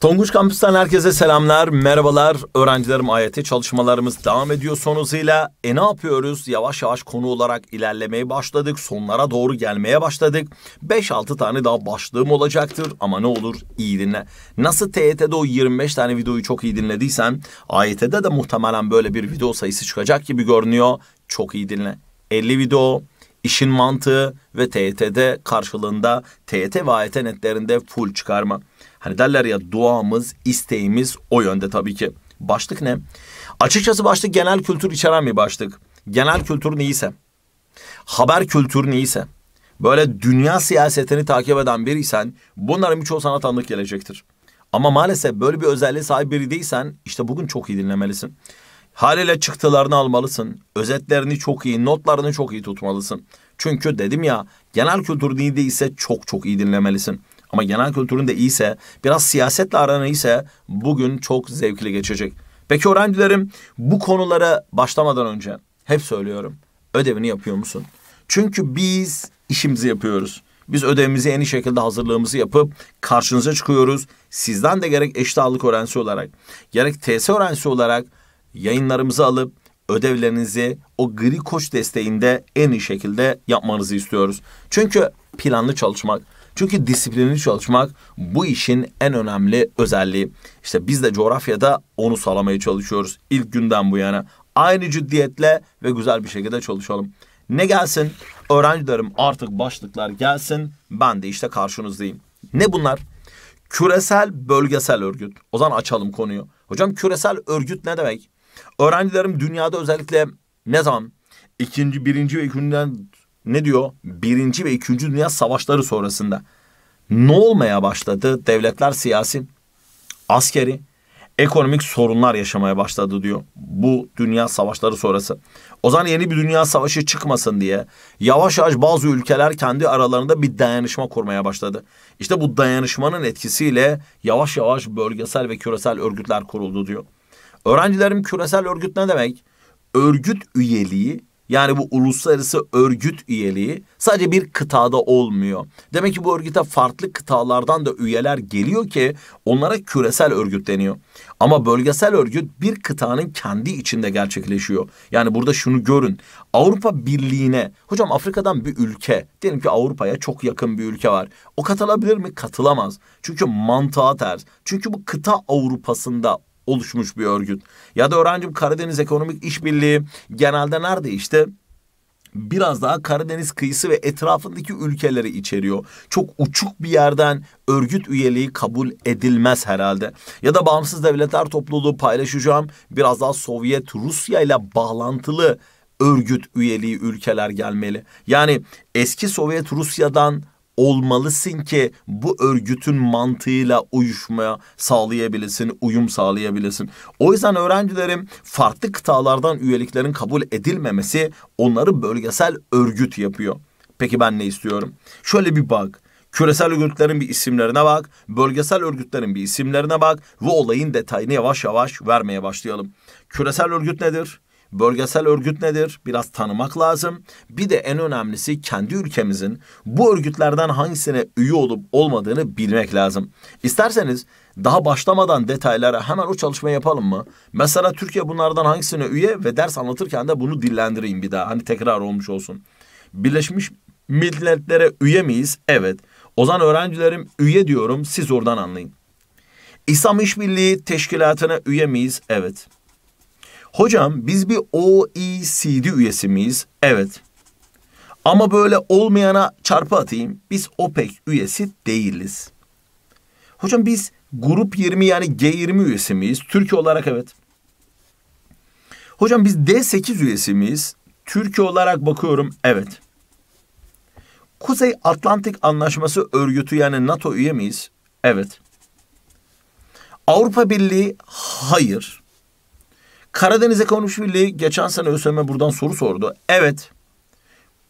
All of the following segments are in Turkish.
Tonguç Kampüs'ten herkese selamlar, merhabalar. Öğrencilerim ayeti çalışmalarımız devam ediyor son hızıyla. E ne yapıyoruz? Yavaş yavaş konu olarak ilerlemeye başladık. Sonlara doğru gelmeye başladık. 5-6 tane daha başlığım olacaktır ama ne olur iyi dinle. Nasıl TYT'de o 25 tane videoyu çok iyi dinlediysen AYT'de de muhtemelen böyle bir video sayısı çıkacak gibi görünüyor çok iyi dinle. 50 video, işin mantığı ve TYT'de karşılığında TYT ve AYT netlerinde full çıkarma. Hani derler ya duamız, isteğimiz o yönde tabii ki. Başlık ne? Açıkçası başlık genel kültür içeren bir başlık. Genel kültür neyse, haber kültürü neyse, böyle dünya siyasetini takip eden biriysen bunların birçoğu sana tanıdık gelecektir. Ama maalesef böyle bir özelliğe sahip biri değilsen işte bugün çok iyi dinlemelisin. Haliyle çıktılarını almalısın. Özetlerini çok iyi, notlarını çok iyi tutmalısın. Çünkü dedim ya genel kültür iyi ise çok çok iyi dinlemelisin. Ama genel kültürün de iyiyse, biraz siyasetle aran iyiyse bugün çok zevkli geçecek. Peki öğrencilerim bu konulara başlamadan önce hep söylüyorum. Ödevini yapıyor musun? Çünkü biz işimizi yapıyoruz. Biz ödevimizi en iyi şekilde hazırlığımızı yapıp karşınıza çıkıyoruz. Sizden de gerek eşit ağırlık öğrencisi olarak, gerek TS öğrencisi olarak yayınlarımızı alıp ödevlerinizi o gri koç desteğinde en iyi şekilde yapmanızı istiyoruz. Çünkü planlı çalışmak, çünkü disiplinli çalışmak bu işin en önemli özelliği. İşte biz de coğrafyada onu sağlamaya çalışıyoruz ilk günden bu yana. Aynı ciddiyetle ve güzel bir şekilde çalışalım. Ne gelsin? Öğrencilerim artık başlıklar gelsin. Ben de işte karşınızdayım. Ne bunlar? Küresel bölgesel örgüt. O zaman açalım konuyu. Hocam küresel örgüt ne demek? Öğrencilerim dünyada özellikle ne zaman ikinci, birinci ve ikinciden ne diyor? Birinci ve ikinci dünya savaşları sonrasında ne olmaya başladı? Devletler siyasi, askeri, ekonomik sorunlar yaşamaya başladı diyor. Bu dünya savaşları sonrası. O zaman yeni bir dünya savaşı çıkmasın diye yavaş yavaş bazı ülkeler kendi aralarında bir dayanışma kurmaya başladı. İşte bu dayanışmanın etkisiyle yavaş yavaş bölgesel ve küresel örgütler kuruldu diyor. Öğrencilerim küresel örgüt ne demek? Örgüt üyeliği yani bu uluslararası örgüt üyeliği sadece bir kıtada olmuyor. Demek ki bu örgüte farklı kıtalardan da üyeler geliyor ki onlara küresel örgüt deniyor. Ama bölgesel örgüt bir kıtanın kendi içinde gerçekleşiyor. Yani burada şunu görün. Avrupa Birliği'ne hocam Afrika'dan bir ülke diyelim ki Avrupa'ya çok yakın bir ülke var. O katılabilir mi? Katılamaz. Çünkü mantığa ters. Çünkü bu kıta Avrupa'sında oluşmuş bir örgüt. Ya da öğrencim Karadeniz Ekonomik İşbirliği genelde nerede işte biraz daha Karadeniz kıyısı ve etrafındaki ülkeleri içeriyor. Çok uçuk bir yerden örgüt üyeliği kabul edilmez herhalde. Ya da bağımsız devletler topluluğu paylaşacağım biraz daha Sovyet Rusya ile bağlantılı örgüt üyeliği ülkeler gelmeli. Yani eski Sovyet Rusya'dan olmalısın ki bu örgütün mantığıyla uyuşmaya sağlayabilirsin, uyum sağlayabilirsin. O yüzden öğrencilerim farklı kıtalardan üyeliklerin kabul edilmemesi onları bölgesel örgüt yapıyor. Peki ben ne istiyorum? Şöyle bir bak. Küresel örgütlerin bir isimlerine bak, bölgesel örgütlerin bir isimlerine bak ve olayın detayını yavaş yavaş vermeye başlayalım. Küresel örgüt nedir? Bölgesel örgüt nedir? Biraz tanımak lazım. Bir de en önemlisi kendi ülkemizin bu örgütlerden hangisine üye olup olmadığını bilmek lazım. İsterseniz daha başlamadan detaylara hemen o çalışmayı yapalım mı? Mesela Türkiye bunlardan hangisine üye ve ders anlatırken de bunu dillendireyim bir daha. Hani tekrar olmuş olsun. Birleşmiş Milletler'e üye miyiz? Evet. Ozan öğrencilerim üye diyorum siz oradan anlayın. İslam İşbirliği Teşkilatı'na üye miyiz? Evet. Hocam biz bir OECD üyesi miyiz? Evet. Ama böyle olmayana çarpı atayım. Biz OPEC üyesi değiliz. Hocam biz grup 20 yani G20 üyesi miyiz? Türkiye olarak evet. Hocam biz D8 üyesi miyiz? Türkiye olarak bakıyorum evet. Kuzey Atlantik Anlaşması örgütü yani NATO üye miyiz? Evet. Avrupa Birliği hayır. Karadeniz Ekonomik Birliği geçen sene ÖSYM buradan soru sordu. Evet.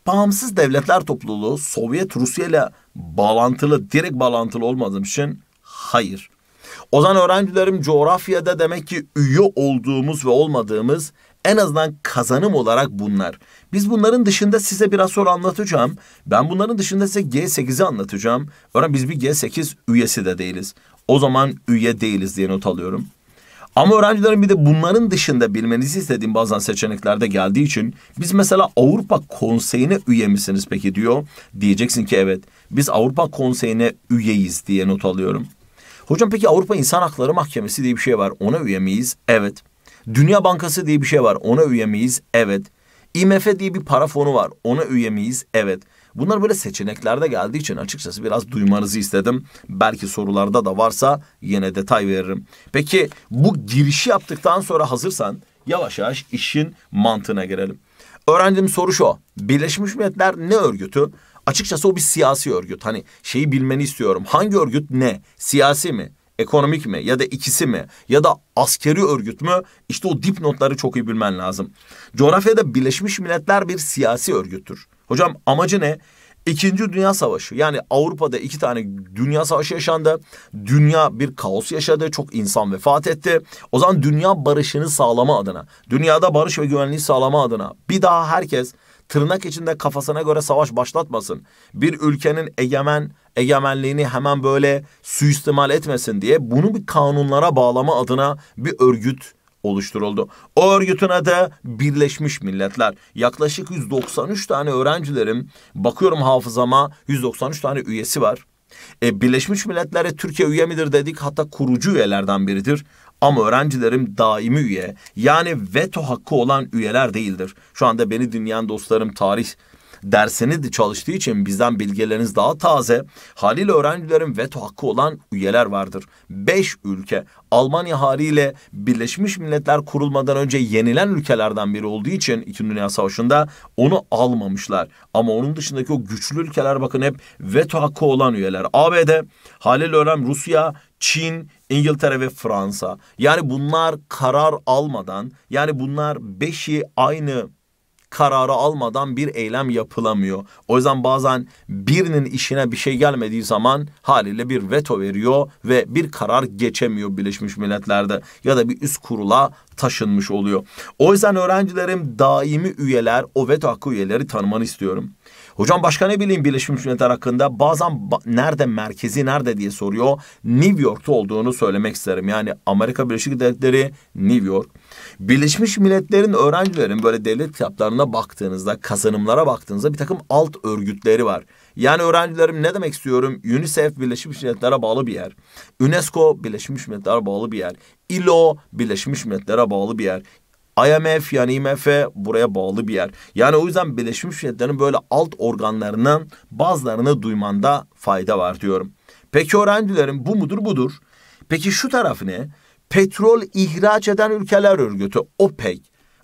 Bağımsız Devletler Topluluğu Sovyet Rusya ile bağlantılı, direkt bağlantılı olmadığım için hayır. O zaman öğrencilerim coğrafyada demek ki üye olduğumuz ve olmadığımız en azından kazanım olarak bunlar. Biz bunların dışında size biraz sonra anlatacağım. Ben bunların dışında size G8'i anlatacağım. Örneğin biz bir G8 üyesi de değiliz. O zaman üye değiliz diye not alıyorum. Ama öğrencilerin bir de bunların dışında bilmenizi istediğim bazen seçeneklerde geldiği için biz mesela Avrupa Konseyi'ne üye misiniz peki diyor. Diyeceksin ki evet biz Avrupa Konseyi'ne üyeyiz diye not alıyorum. Hocam peki Avrupa İnsan Hakları Mahkemesi diye bir şey var ona üye miyiz? Evet. Dünya Bankası diye bir şey var ona üye miyiz? Evet. IMF diye bir para fonu var ona üye miyiz? Evet. Bunlar böyle seçeneklerde geldiği için açıkçası biraz duymanızı istedim. Belki sorularda da varsa yine detay veririm. Peki bu girişi yaptıktan sonra hazırsan yavaş yavaş işin mantığına girelim. Öğrendiğim soru şu. Birleşmiş Milletler ne örgütü? Açıkçası o bir siyasi örgüt. Hani şeyi bilmeni istiyorum. Hangi örgüt ne? Siyasi mi? Ekonomik mi? Ya da ikisi mi? Ya da askeri örgüt mü? İşte o dipnotları çok iyi bilmen lazım. Coğrafyada Birleşmiş Milletler bir siyasi örgüttür. Hocam amacı ne? İkinci Dünya Savaşı yani Avrupa'da iki tane Dünya Savaşı yaşandı. Dünya bir kaos yaşadı. Çok insan vefat etti. O zaman dünya barışını sağlama adına, dünyada barış ve güvenliği sağlama adına bir daha herkes tırnak içinde kafasına göre savaş başlatmasın. Bir ülkenin egemen egemenliğini hemen böyle suistimal etmesin diye bunu bir kanunlara bağlama adına bir örgüt oluşturuldu. O örgütün adı Birleşmiş Milletler. Yaklaşık 193 tane öğrencilerim, bakıyorum hafızama 193 tane üyesi var. E, Birleşmiş Milletler'e Türkiye üye midir dedik hatta kurucu üyelerden biridir. Ama öğrencilerim daimi üye yani veto hakkı olan üyeler değildir. Şu anda beni dinleyen dostlarım tarih dersini de çalıştığı için bizden bilgileriniz daha taze. Haliyle öğrencilerin veto hakkı olan üyeler vardır. Beş ülke Almanya haliyle Birleşmiş Milletler kurulmadan önce yenilen ülkelerden biri olduğu için İkinci Dünya Savaşı'nda onu almamışlar. Ama onun dışındaki o güçlü ülkeler bakın hep veto hakkı olan üyeler. ABD, haliyle öğren Rusya, Çin, İngiltere ve Fransa. Yani bunlar karar almadan yani bunlar beşi aynı kararı almadan bir eylem yapılamıyor. O yüzden bazen birinin işine bir şey gelmediği zaman haliyle bir veto veriyor ve bir karar geçemiyor Birleşmiş Milletler'de ya da bir üst kurula taşınmış oluyor. O yüzden öğrencilerim daimi üyeler, o veto hakkı üyeleri tanımanı istiyorum. Hocam başka ne bileyim Birleşmiş Milletler hakkında bazen ba nerede merkezi nerede diye soruyor. New York'ta olduğunu söylemek isterim. Yani Amerika Birleşik Devletleri New York. Birleşmiş Milletler'in öğrencilerin böyle devlet kitaplarına baktığınızda, kazanımlara baktığınızda bir takım alt örgütleri var. Yani öğrencilerim ne demek istiyorum? UNICEF Birleşmiş Milletler'e bağlı bir yer. UNESCO Birleşmiş Milletler'e bağlı bir yer. ILO Birleşmiş Milletler'e bağlı bir yer. IMF yani IMF buraya bağlı bir yer. Yani o yüzden Birleşmiş Milletler'in böyle alt organlarının bazılarını duymanda fayda var diyorum. Peki öğrencilerim bu mudur budur? Peki şu tarafı ne? petrol ihraç eden ülkeler örgütü OPEC.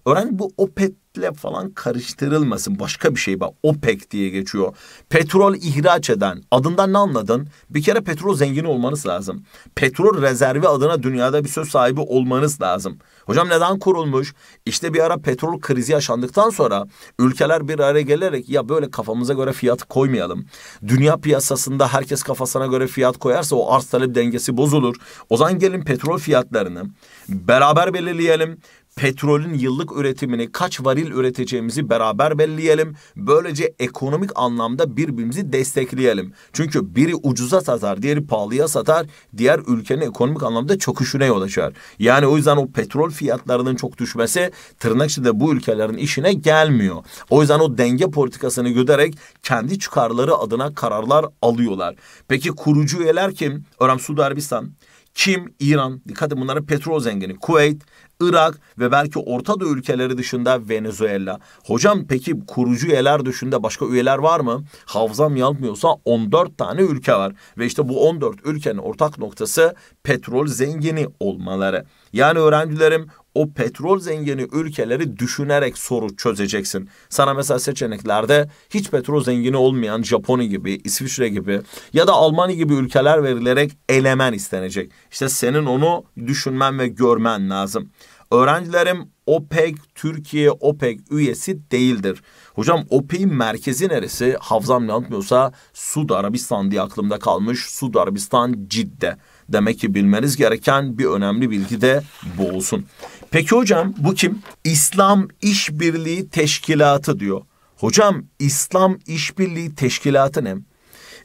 Öğren bu OPEC OPEC'le falan karıştırılmasın. Başka bir şey bak OPEC diye geçiyor. Petrol ihraç eden adından ne anladın? Bir kere petrol zengini olmanız lazım. Petrol rezervi adına dünyada bir söz sahibi olmanız lazım. Hocam neden kurulmuş? İşte bir ara petrol krizi yaşandıktan sonra ülkeler bir araya gelerek ya böyle kafamıza göre fiyat koymayalım. Dünya piyasasında herkes kafasına göre fiyat koyarsa o arz talep dengesi bozulur. O zaman gelin petrol fiyatlarını beraber belirleyelim. Petrolün yıllık üretimini kaç varil varil üreteceğimizi beraber belleyelim. Böylece ekonomik anlamda birbirimizi destekleyelim. Çünkü biri ucuza satar, diğeri pahalıya satar. Diğer ülkenin ekonomik anlamda çöküşüne yol açar. Yani o yüzden o petrol fiyatlarının çok düşmesi tırnak içinde bu ülkelerin işine gelmiyor. O yüzden o denge politikasını güderek kendi çıkarları adına kararlar alıyorlar. Peki kurucu üyeler kim? Örneğin Suudi Arabistan, kim? İran. Dikkat edin bunların petrol zengini. Kuveyt, Irak ve belki Orta Doğu ülkeleri dışında Venezuela. Hocam peki kurucu üyeler dışında başka üyeler var mı? Hafızam yanmıyorsa 14 tane ülke var. Ve işte bu 14 ülkenin ortak noktası petrol zengini olmaları. Yani öğrencilerim o petrol zengini ülkeleri düşünerek soru çözeceksin. Sana mesela seçeneklerde hiç petrol zengini olmayan Japonya gibi, İsviçre gibi ya da Almanya gibi ülkeler verilerek elemen istenecek. İşte senin onu düşünmen ve görmen lazım. Öğrencilerim OPEC Türkiye OPEC üyesi değildir. Hocam OPEC'in merkezi neresi? Hafzam yanıltmıyorsa Suudi Arabistan diye aklımda kalmış. Suudi Arabistan Cidde. Demek ki bilmeniz gereken bir önemli bilgi de bu olsun. Peki hocam bu kim? İslam İşbirliği Teşkilatı diyor. Hocam İslam İşbirliği Teşkilatı ne?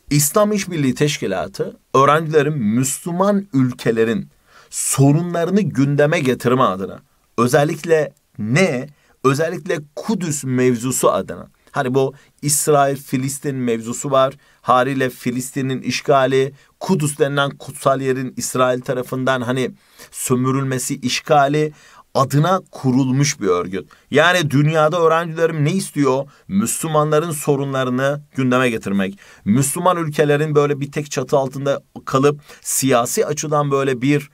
İslam İşbirliği Teşkilatı öğrencilerin Müslüman ülkelerin sorunlarını gündeme getirme adına özellikle ne? Özellikle Kudüs mevzusu adına. Hani bu İsrail-Filistin mevzusu var. Haliyle Filistin'in işgali, Kudüs denilen kutsal yerin İsrail tarafından hani sömürülmesi işgali adına kurulmuş bir örgüt. Yani dünyada öğrencilerim ne istiyor? Müslümanların sorunlarını gündeme getirmek. Müslüman ülkelerin böyle bir tek çatı altında kalıp siyasi açıdan böyle bir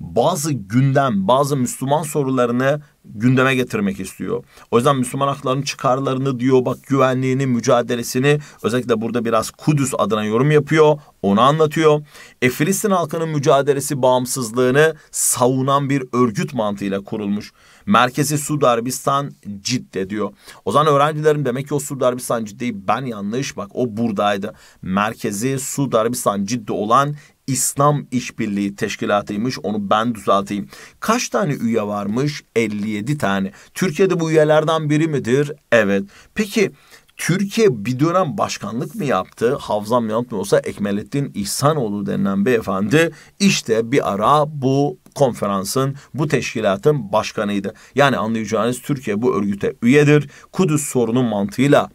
bazı gündem, bazı Müslüman sorularını gündeme getirmek istiyor. O yüzden Müslüman haklarının çıkarlarını diyor bak güvenliğini, mücadelesini özellikle burada biraz Kudüs adına yorum yapıyor. Onu anlatıyor. E, Filistin halkının mücadelesi bağımsızlığını savunan bir örgüt mantığıyla kurulmuş. Merkezi Suudi Arabistan Cidde diyor. O zaman öğrencilerim demek ki o Suudi Arabistan Cidde'yi ben yanlış bak o buradaydı. Merkezi Suudi Arabistan Cidde olan İslam İşbirliği Teşkilatı'ymış. Onu ben düzelteyim. Kaç tane üye varmış? 57 tane. Türkiye'de bu üyelerden biri midir? Evet. Peki Türkiye bir dönem başkanlık mı yaptı? Hafızam yanıltmıyorsa Ekmelettin İhsanoğlu denilen beyefendi işte bir ara bu konferansın, bu teşkilatın başkanıydı. Yani anlayacağınız Türkiye bu örgüte üyedir. Kudüs sorunu mantığıyla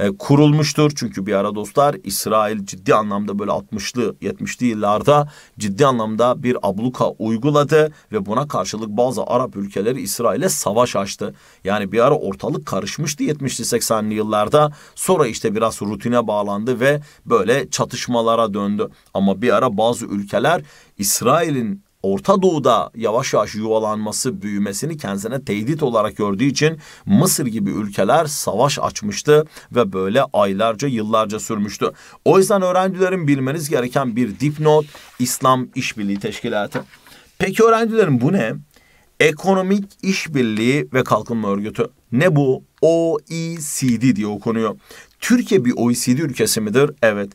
e, kurulmuştur. Çünkü bir ara dostlar İsrail ciddi anlamda böyle 60'lı 70'li yıllarda ciddi anlamda bir abluka uyguladı ve buna karşılık bazı Arap ülkeleri İsrail'e savaş açtı. Yani bir ara ortalık karışmıştı 70'li 80'li yıllarda. Sonra işte biraz rutine bağlandı ve böyle çatışmalara döndü. Ama bir ara bazı ülkeler İsrail'in Orta Doğu'da yavaş yavaş yuvalanması, büyümesini kendisine tehdit olarak gördüğü için Mısır gibi ülkeler savaş açmıştı ve böyle aylarca, yıllarca sürmüştü. O yüzden öğrencilerin bilmeniz gereken bir dipnot İslam İşbirliği Teşkilatı. Peki öğrencilerin bu ne? Ekonomik İşbirliği ve Kalkınma Örgütü. Ne bu? OECD diye okunuyor. Türkiye bir OECD ülkesi midir? Evet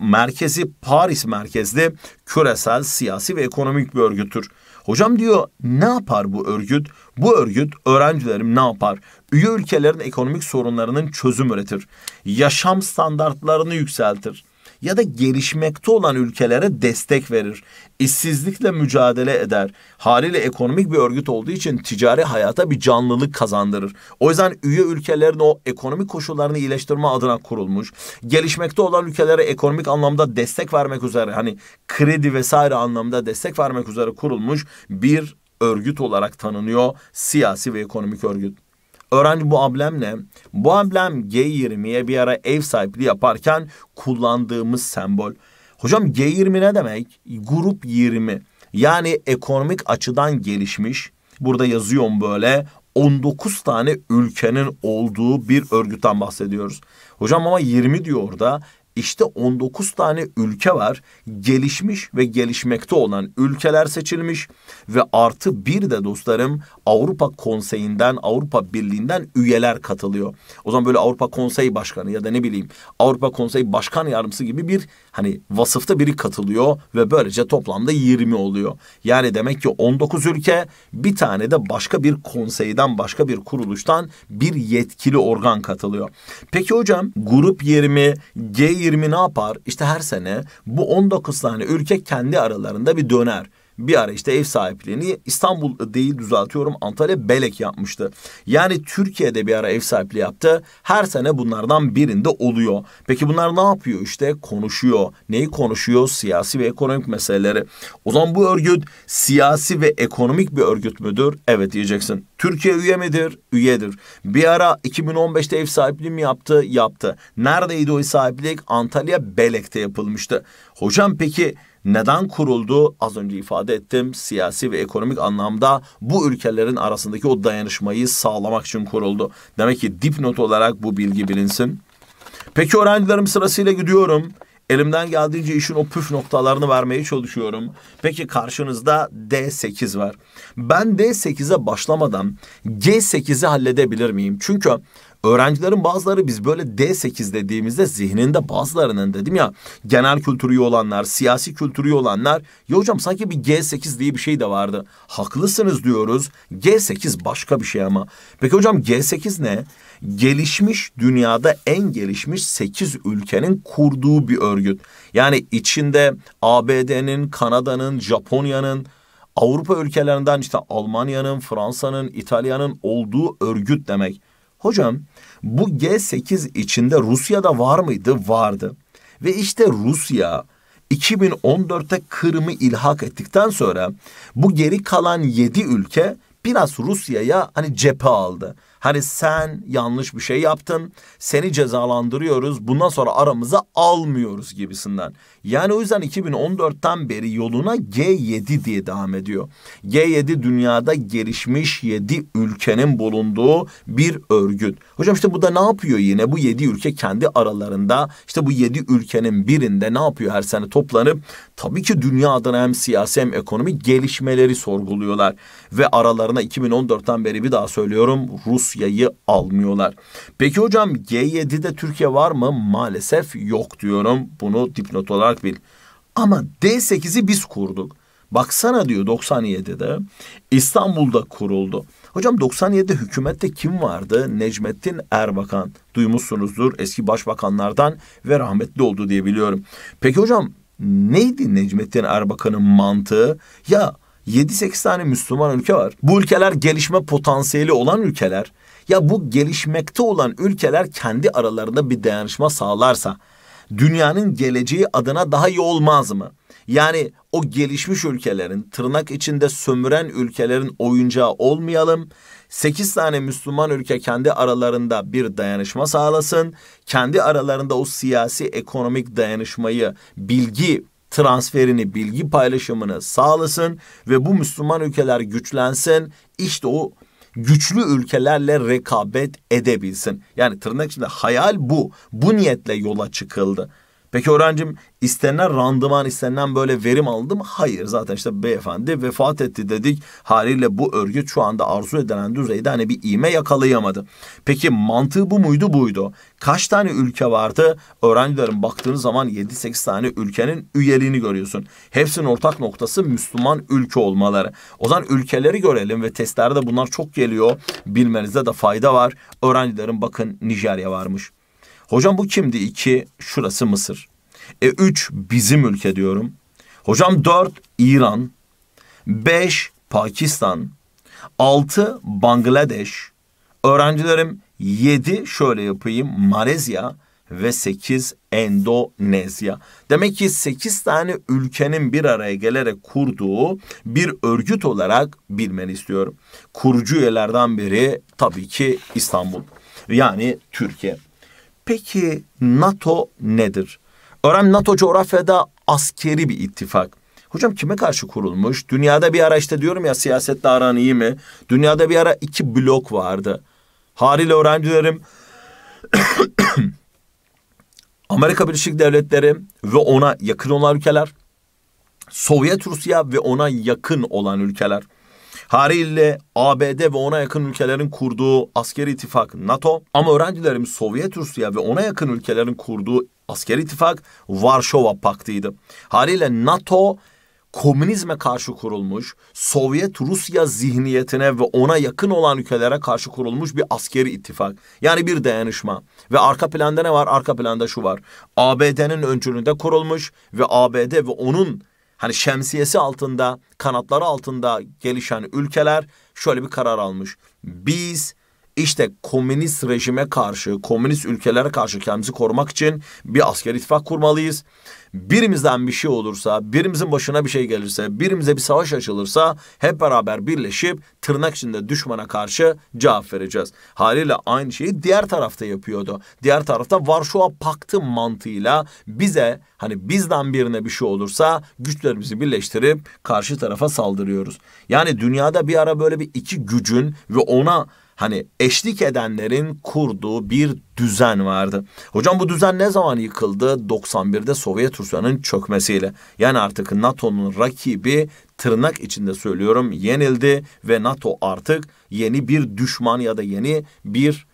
merkezi Paris merkezli küresel siyasi ve ekonomik bir örgüttür. Hocam diyor ne yapar bu örgüt? Bu örgüt öğrencilerim ne yapar? Üye ülkelerin ekonomik sorunlarının çözüm üretir. Yaşam standartlarını yükseltir ya da gelişmekte olan ülkelere destek verir. İşsizlikle mücadele eder. Haliyle ekonomik bir örgüt olduğu için ticari hayata bir canlılık kazandırır. O yüzden üye ülkelerin o ekonomik koşullarını iyileştirme adına kurulmuş. Gelişmekte olan ülkelere ekonomik anlamda destek vermek üzere hani kredi vesaire anlamda destek vermek üzere kurulmuş bir örgüt olarak tanınıyor siyasi ve ekonomik örgüt. Öğrenci bu amblemle bu amblem G20'ye bir ara ev sahipliği yaparken kullandığımız sembol. Hocam G20 ne demek? Grup 20. Yani ekonomik açıdan gelişmiş. Burada yazıyorum böyle 19 tane ülkenin olduğu bir örgütten bahsediyoruz. Hocam ama 20 diyor orada. İşte 19 tane ülke var. Gelişmiş ve gelişmekte olan ülkeler seçilmiş ve artı bir de dostlarım Avrupa Konseyi'nden, Avrupa Birliği'nden üyeler katılıyor. O zaman böyle Avrupa Konseyi Başkanı ya da ne bileyim Avrupa Konseyi Başkan Yardımcısı gibi bir hani vasıfta biri katılıyor ve böylece toplamda 20 oluyor. Yani demek ki 19 ülke bir tane de başka bir konseyden, başka bir kuruluştan bir yetkili organ katılıyor. Peki hocam grup 20, G20 %20 ne yapar? İşte her sene bu 19 tane ülke kendi aralarında bir döner bir ara işte ev sahipliğini İstanbul değil düzeltiyorum Antalya Belek yapmıştı. Yani Türkiye'de bir ara ev sahipliği yaptı. Her sene bunlardan birinde oluyor. Peki bunlar ne yapıyor? işte konuşuyor. Neyi konuşuyor? Siyasi ve ekonomik meseleleri. O zaman bu örgüt siyasi ve ekonomik bir örgüt müdür? Evet diyeceksin. Türkiye üye midir? Üyedir. Bir ara 2015'te ev sahipliği mi yaptı? Yaptı. Neredeydi o ev sahipliği? Antalya Belek'te yapılmıştı. Hocam peki neden kuruldu? Az önce ifade ettim. Siyasi ve ekonomik anlamda bu ülkelerin arasındaki o dayanışmayı sağlamak için kuruldu. Demek ki dipnot olarak bu bilgi bilinsin. Peki öğrencilerim sırasıyla gidiyorum. Elimden geldiğince işin o püf noktalarını vermeye çalışıyorum. Peki karşınızda D8 var. Ben D8'e başlamadan G8'i halledebilir miyim? Çünkü Öğrencilerin bazıları biz böyle D8 dediğimizde zihninde bazılarının dedim ya genel kültürü olanlar, siyasi kültürü olanlar ya hocam sanki bir G8 diye bir şey de vardı. Haklısınız diyoruz. G8 başka bir şey ama. Peki hocam G8 ne? Gelişmiş dünyada en gelişmiş 8 ülkenin kurduğu bir örgüt. Yani içinde ABD'nin, Kanada'nın, Japonya'nın, Avrupa ülkelerinden işte Almanya'nın, Fransa'nın, İtalya'nın olduğu örgüt demek. Hocam bu G8 içinde Rusya'da var mıydı? Vardı. Ve işte Rusya 2014'te Kırım'ı ilhak ettikten sonra bu geri kalan 7 ülke biraz Rusya'ya hani cephe aldı. Hani sen yanlış bir şey yaptın. Seni cezalandırıyoruz. Bundan sonra aramıza almıyoruz gibisinden. Yani o yüzden 2014'ten beri yoluna G7 diye devam ediyor. G7 dünyada gelişmiş 7 ülkenin bulunduğu bir örgüt. Hocam işte bu da ne yapıyor yine? Bu 7 ülke kendi aralarında işte bu 7 ülkenin birinde ne yapıyor her sene toplanıp tabii ki dünyadan hem siyasi hem ekonomik gelişmeleri sorguluyorlar ve aralarına 2014'ten beri bir daha söylüyorum Rusya'yı almıyorlar. Peki hocam G7'de Türkiye var mı? Maalesef yok diyorum. Bunu dipnot olarak bil. Ama D8'i biz kurduk. Baksana diyor 97'de İstanbul'da kuruldu. Hocam 97'de hükümette kim vardı? Necmettin Erbakan. Duymuşsunuzdur eski başbakanlardan ve rahmetli oldu diye biliyorum. Peki hocam neydi Necmettin Erbakan'ın mantığı? Ya 7-8 tane Müslüman ülke var. Bu ülkeler gelişme potansiyeli olan ülkeler. Ya bu gelişmekte olan ülkeler kendi aralarında bir dayanışma sağlarsa dünyanın geleceği adına daha iyi olmaz mı? Yani o gelişmiş ülkelerin tırnak içinde sömüren ülkelerin oyuncağı olmayalım. Sekiz tane Müslüman ülke kendi aralarında bir dayanışma sağlasın. Kendi aralarında o siyasi ekonomik dayanışmayı bilgi transferini, bilgi paylaşımını sağlasın ve bu Müslüman ülkeler güçlensin. İşte o güçlü ülkelerle rekabet edebilsin. Yani tırnak içinde hayal bu. Bu niyetle yola çıkıldı. Peki öğrencim istenen randıman, istenen böyle verim aldım. Hayır zaten işte beyefendi vefat etti dedik. Haliyle bu örgüt şu anda arzu edilen düzeyde hani bir iğme yakalayamadı. Peki mantığı bu muydu buydu? Kaç tane ülke vardı? Öğrencilerin baktığınız zaman 7-8 tane ülkenin üyeliğini görüyorsun. Hepsinin ortak noktası Müslüman ülke olmaları. O zaman ülkeleri görelim ve testlerde bunlar çok geliyor. Bilmenizde de fayda var. Öğrencilerin bakın Nijerya varmış. Hocam bu kimdi? İki, şurası Mısır. E üç, bizim ülke diyorum. Hocam dört, İran. Beş, Pakistan. Altı, Bangladeş. Öğrencilerim yedi, şöyle yapayım, Malezya ve sekiz Endonezya. Demek ki sekiz tane ülkenin bir araya gelerek kurduğu bir örgüt olarak bilmeni istiyorum. Kurucu üyelerden biri tabii ki İstanbul. Yani Türkiye. Peki NATO nedir? Öğren NATO coğrafyada askeri bir ittifak. Hocam kime karşı kurulmuş? Dünyada bir ara işte diyorum ya siyasetle aran iyi mi? Dünyada bir ara iki blok vardı. Haril öğrencilerim Amerika Birleşik Devletleri ve ona yakın olan ülkeler, Sovyet Rusya ve ona yakın olan ülkeler haliyle ABD ve ona yakın ülkelerin kurduğu askeri ittifak NATO ama öğrencilerimiz Sovyet Rusya ve ona yakın ülkelerin kurduğu askeri ittifak Varşova Paktı'ydı. Haliyle NATO komünizme karşı kurulmuş, Sovyet Rusya zihniyetine ve ona yakın olan ülkelere karşı kurulmuş bir askeri ittifak. Yani bir dayanışma. Ve arka planda ne var? Arka planda şu var. ABD'nin öncülüğünde kurulmuş ve ABD ve onun hani şemsiyesi altında, kanatları altında gelişen ülkeler şöyle bir karar almış. Biz işte komünist rejime karşı, komünist ülkelere karşı kendimizi korumak için bir asker ittifak kurmalıyız birimizden bir şey olursa, birimizin başına bir şey gelirse, birimize bir savaş açılırsa hep beraber birleşip tırnak içinde düşmana karşı cevap vereceğiz. Haliyle aynı şeyi diğer tarafta yapıyordu. Diğer tarafta Varşova Paktı mantığıyla bize hani bizden birine bir şey olursa güçlerimizi birleştirip karşı tarafa saldırıyoruz. Yani dünyada bir ara böyle bir iki gücün ve ona hani eşlik edenlerin kurduğu bir düzen vardı. Hocam bu düzen ne zaman yıkıldı? 91'de Sovyet Rusya'nın çökmesiyle. Yani artık NATO'nun rakibi tırnak içinde söylüyorum yenildi ve NATO artık yeni bir düşman ya da yeni bir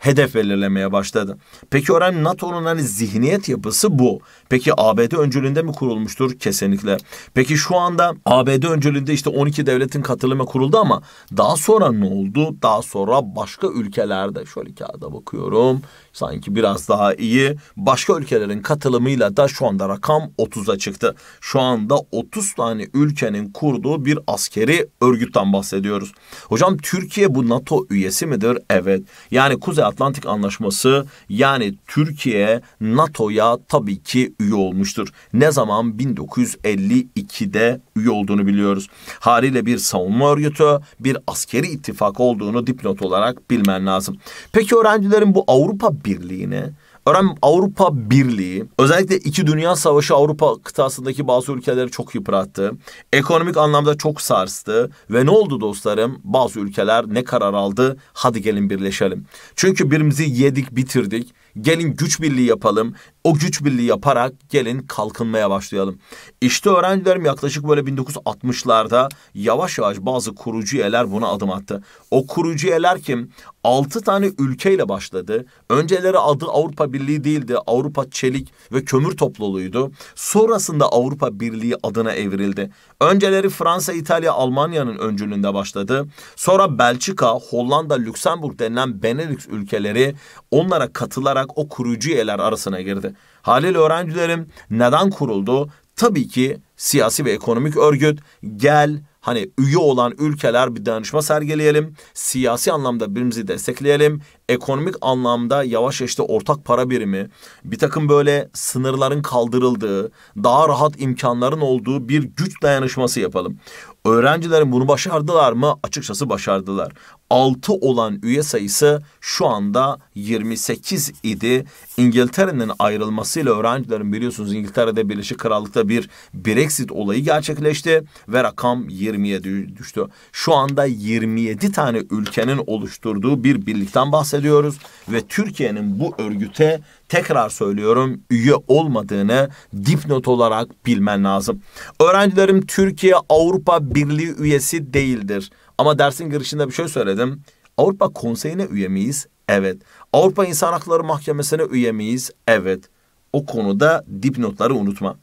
hedef belirlemeye başladı. Peki oran NATO'nun hani zihniyet yapısı bu. Peki ABD öncülüğünde mi kurulmuştur? Kesinlikle. Peki şu anda ABD öncülüğünde işte 12 devletin katılımı kuruldu ama daha sonra ne oldu? Daha sonra başka ülkelerde şöyle kağıda bakıyorum. Sanki biraz daha iyi. Başka ülkelerin katılımıyla da şu anda rakam 30'a çıktı. Şu anda 30 tane ülkenin kurduğu bir askeri örgütten bahsediyoruz. Hocam Türkiye bu NATO üyesi midir? Evet. Yani Kuzey Atlantik Anlaşması yani Türkiye NATO'ya tabii ki üye olmuştur. Ne zaman 1952'de üye olduğunu biliyoruz. Haliyle bir savunma örgütü, bir askeri ittifak olduğunu dipnot olarak bilmen lazım. Peki öğrencilerin bu Avrupa Birliği'ne Örneğin Avrupa Birliği özellikle iki dünya savaşı Avrupa kıtasındaki bazı ülkeleri çok yıprattı. Ekonomik anlamda çok sarstı ve ne oldu dostlarım? Bazı ülkeler ne karar aldı? Hadi gelin birleşelim. Çünkü birimizi yedik bitirdik. Gelin güç birliği yapalım o güç birliği yaparak gelin kalkınmaya başlayalım. İşte öğrencilerim yaklaşık böyle 1960'larda yavaş yavaş bazı kurucu üyeler buna adım attı. O kurucu üyeler kim? 6 tane ülkeyle başladı. Önceleri adı Avrupa Birliği değildi. Avrupa Çelik ve Kömür Topluluğuydu. Sonrasında Avrupa Birliği adına evrildi. Önceleri Fransa, İtalya, Almanya'nın öncülüğünde başladı. Sonra Belçika, Hollanda, Lüksemburg denilen Benelux ülkeleri onlara katılarak o kurucu üyeler arasına girdi. Halil öğrencilerim neden kuruldu? Tabii ki siyasi ve ekonomik örgüt gel hani üye olan ülkeler bir danışma sergileyelim. Siyasi anlamda birbirimizi destekleyelim. Ekonomik anlamda yavaş işte ortak para birimi, bir takım böyle sınırların kaldırıldığı, daha rahat imkanların olduğu bir güç dayanışması yapalım. Öğrencilerin bunu başardılar mı? Açıkçası başardılar. 6 olan üye sayısı şu anda 28 idi. İngiltere'nin ayrılmasıyla öğrencilerin biliyorsunuz İngiltere'de Birleşik Krallık'ta bir Brexit olayı gerçekleşti ve rakam 20'ye düştü. Şu anda 27 tane ülkenin oluşturduğu bir birlikten bahsediyoruz ve Türkiye'nin bu örgüte tekrar söylüyorum üye olmadığını dipnot olarak bilmen lazım. Öğrencilerim Türkiye Avrupa Birliği üyesi değildir. Ama dersin girişinde bir şey söyledim. Avrupa Konseyi'ne üye miyiz? Evet. Avrupa İnsan Hakları Mahkemesi'ne üye miyiz? Evet. O konuda dipnotları unutma.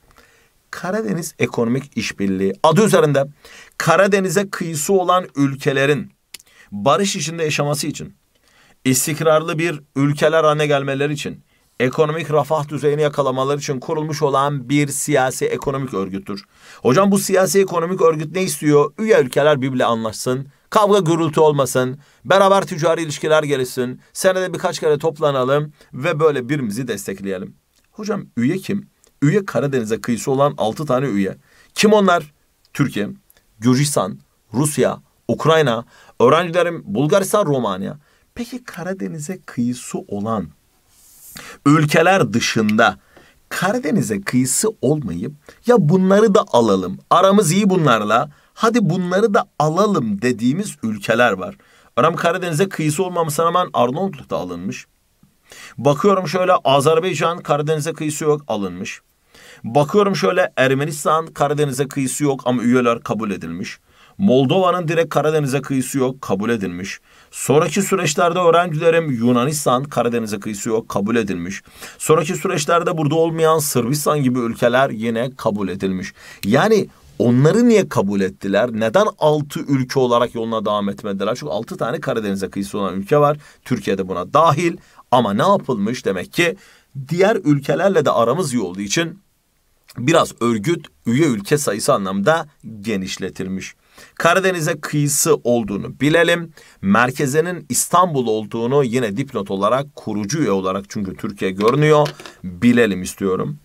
Karadeniz Ekonomik İşbirliği adı üzerinde Karadeniz'e kıyısı olan ülkelerin barış içinde yaşaması için, istikrarlı bir ülkeler haline gelmeleri için, ekonomik refah düzeyini yakalamaları için kurulmuş olan bir siyasi ekonomik örgüttür. Hocam bu siyasi ekonomik örgüt ne istiyor? Üye ülkeler birbirle anlaşsın, kavga gürültü olmasın, beraber ticari ilişkiler gelişsin, senede birkaç kere toplanalım ve böyle birimizi destekleyelim. Hocam üye kim? Üye Karadeniz'e kıyısı olan altı tane üye. Kim onlar? Türkiye, Gürcistan, Rusya, Ukrayna, öğrencilerim Bulgaristan, Romanya. Peki Karadeniz'e kıyısı olan ülkeler dışında Karadeniz'e kıyısı olmayıp ya bunları da alalım aramız iyi bunlarla hadi bunları da alalım dediğimiz ülkeler var. Aram Karadeniz'e kıyısı olmamasına rağmen Arnavutluk da alınmış. Bakıyorum şöyle Azerbaycan Karadeniz'e kıyısı yok alınmış. Bakıyorum şöyle Ermenistan Karadeniz'e kıyısı yok ama üyeler kabul edilmiş. Moldova'nın direkt Karadeniz'e kıyısı yok kabul edilmiş. Sonraki süreçlerde öğrencilerim Yunanistan Karadeniz'e kıyısı yok kabul edilmiş. Sonraki süreçlerde burada olmayan Sırbistan gibi ülkeler yine kabul edilmiş. Yani Onları niye kabul ettiler? Neden altı ülke olarak yoluna devam etmediler? Çünkü altı tane Karadeniz'e kıyısı olan ülke var. Türkiye'de buna dahil. Ama ne yapılmış demek ki? Diğer ülkelerle de aramız iyi olduğu için biraz örgüt üye ülke sayısı anlamda genişletilmiş. Karadeniz'e kıyısı olduğunu bilelim. Merkezinin İstanbul olduğunu yine dipnot olarak kurucu üye olarak çünkü Türkiye görünüyor bilelim istiyorum.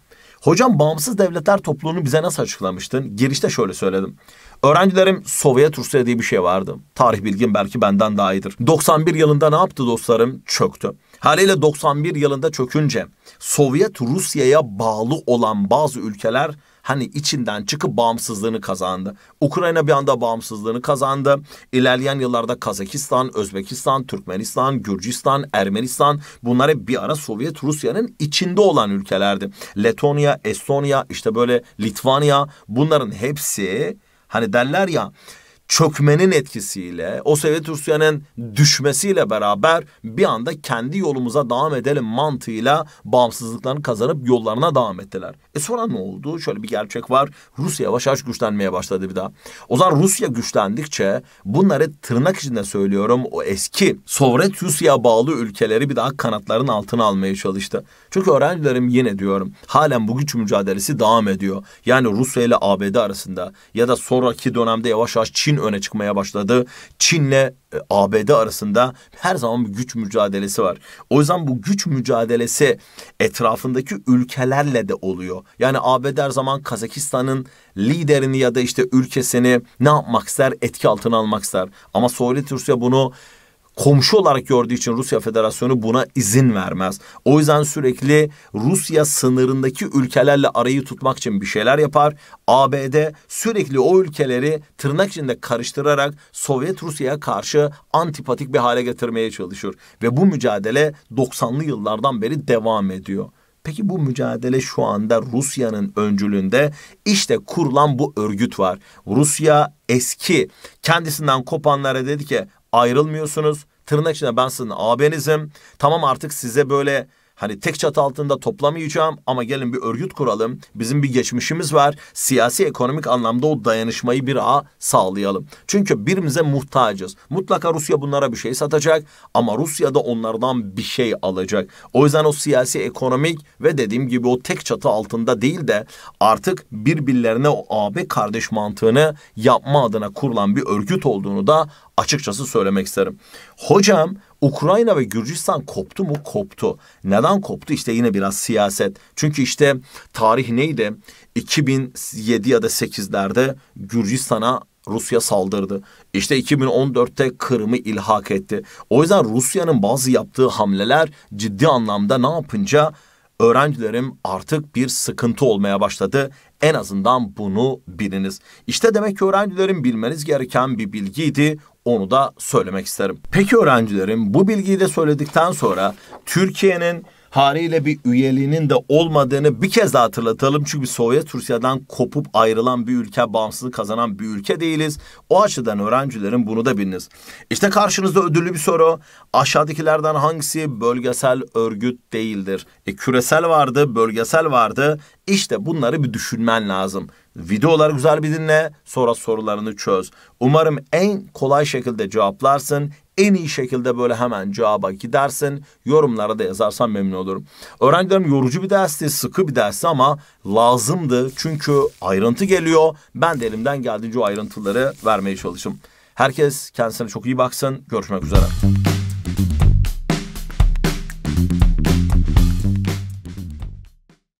Hocam bağımsız devletler topluluğunu bize nasıl açıklamıştın? Girişte şöyle söyledim. Öğrencilerim Sovyet Rusya diye bir şey vardı. Tarih bilgim belki benden daha iyidir. 91 yılında ne yaptı dostlarım? Çöktü. Haliyle 91 yılında çökünce Sovyet Rusya'ya bağlı olan bazı ülkeler hani içinden çıkıp bağımsızlığını kazandı. Ukrayna bir anda bağımsızlığını kazandı. İlerleyen yıllarda Kazakistan, Özbekistan, Türkmenistan, Gürcistan, Ermenistan bunlar hep bir ara Sovyet Rusya'nın içinde olan ülkelerdi. Letonya, Estonya, işte böyle Litvanya bunların hepsi hani derler ya çökmenin etkisiyle, o Sovyet Rusya'nın düşmesiyle beraber bir anda kendi yolumuza devam edelim mantığıyla bağımsızlıklarını kazanıp yollarına devam ettiler. E sonra ne oldu? Şöyle bir gerçek var. Rusya yavaş yavaş güçlenmeye başladı bir daha. O zaman Rusya güçlendikçe bunları tırnak içinde söylüyorum o eski Sovyet Rusya bağlı ülkeleri bir daha kanatların altına almaya çalıştı. Çünkü öğrencilerim yine diyorum halen bu güç mücadelesi devam ediyor. Yani Rusya ile ABD arasında ya da sonraki dönemde yavaş yavaş Çin öne çıkmaya başladı. Çin'le e, ABD arasında her zaman bir güç mücadelesi var. O yüzden bu güç mücadelesi etrafındaki ülkelerle de oluyor. Yani ABD her zaman Kazakistan'ın liderini ya da işte ülkesini ne yapmak ister? Etki altına almak ister. Ama Sovyet Rusya bunu komşu olarak gördüğü için Rusya Federasyonu buna izin vermez. O yüzden sürekli Rusya sınırındaki ülkelerle arayı tutmak için bir şeyler yapar. ABD sürekli o ülkeleri tırnak içinde karıştırarak Sovyet Rusya'ya karşı antipatik bir hale getirmeye çalışır ve bu mücadele 90'lı yıllardan beri devam ediyor. Peki bu mücadele şu anda Rusya'nın öncülüğünde işte kurulan bu örgüt var. Rusya eski kendisinden kopanlara dedi ki ayrılmıyorsunuz. Tırnak içinde ben sizin abanizim. Tamam artık size böyle Hani tek çatı altında toplamayacağım ama gelin bir örgüt kuralım. Bizim bir geçmişimiz var. Siyasi ekonomik anlamda o dayanışmayı bir ağa sağlayalım. Çünkü birimize muhtacız. Mutlaka Rusya bunlara bir şey satacak ama Rusya da onlardan bir şey alacak. O yüzden o siyasi ekonomik ve dediğim gibi o tek çatı altında değil de artık birbirlerine o AB kardeş mantığını yapma adına kurulan bir örgüt olduğunu da açıkçası söylemek isterim. Hocam Ukrayna ve Gürcistan koptu mu? Koptu. Neden koptu? İşte yine biraz siyaset. Çünkü işte tarih neydi? 2007 ya da 8'lerde Gürcistan'a Rusya saldırdı. İşte 2014'te Kırım'ı ilhak etti. O yüzden Rusya'nın bazı yaptığı hamleler ciddi anlamda ne yapınca öğrencilerim artık bir sıkıntı olmaya başladı. En azından bunu biliniz. İşte demek ki öğrencilerin bilmeniz gereken bir bilgiydi. Onu da söylemek isterim. Peki öğrencilerim bu bilgiyi de söyledikten sonra Türkiye'nin haliyle bir üyeliğinin de olmadığını bir kez daha hatırlatalım. Çünkü Sovyet Rusya'dan kopup ayrılan bir ülke, bağımsızlık kazanan bir ülke değiliz. O açıdan öğrencilerim bunu da biliniz. İşte karşınızda ödüllü bir soru. Aşağıdakilerden hangisi bölgesel örgüt değildir? E, küresel vardı, bölgesel vardı. İşte bunları bir düşünmen lazım. Videoları güzel bir dinle, sonra sorularını çöz. Umarım en kolay şekilde cevaplarsın. En iyi şekilde böyle hemen cevaba gidersin. Yorumlara da yazarsan memnun olurum. Öğrencilerim yorucu bir dersti, sıkı bir dersti ama lazımdı. Çünkü ayrıntı geliyor. Ben de elimden geldiğince o ayrıntıları vermeye çalışım. Herkes kendisine çok iyi baksın. Görüşmek üzere.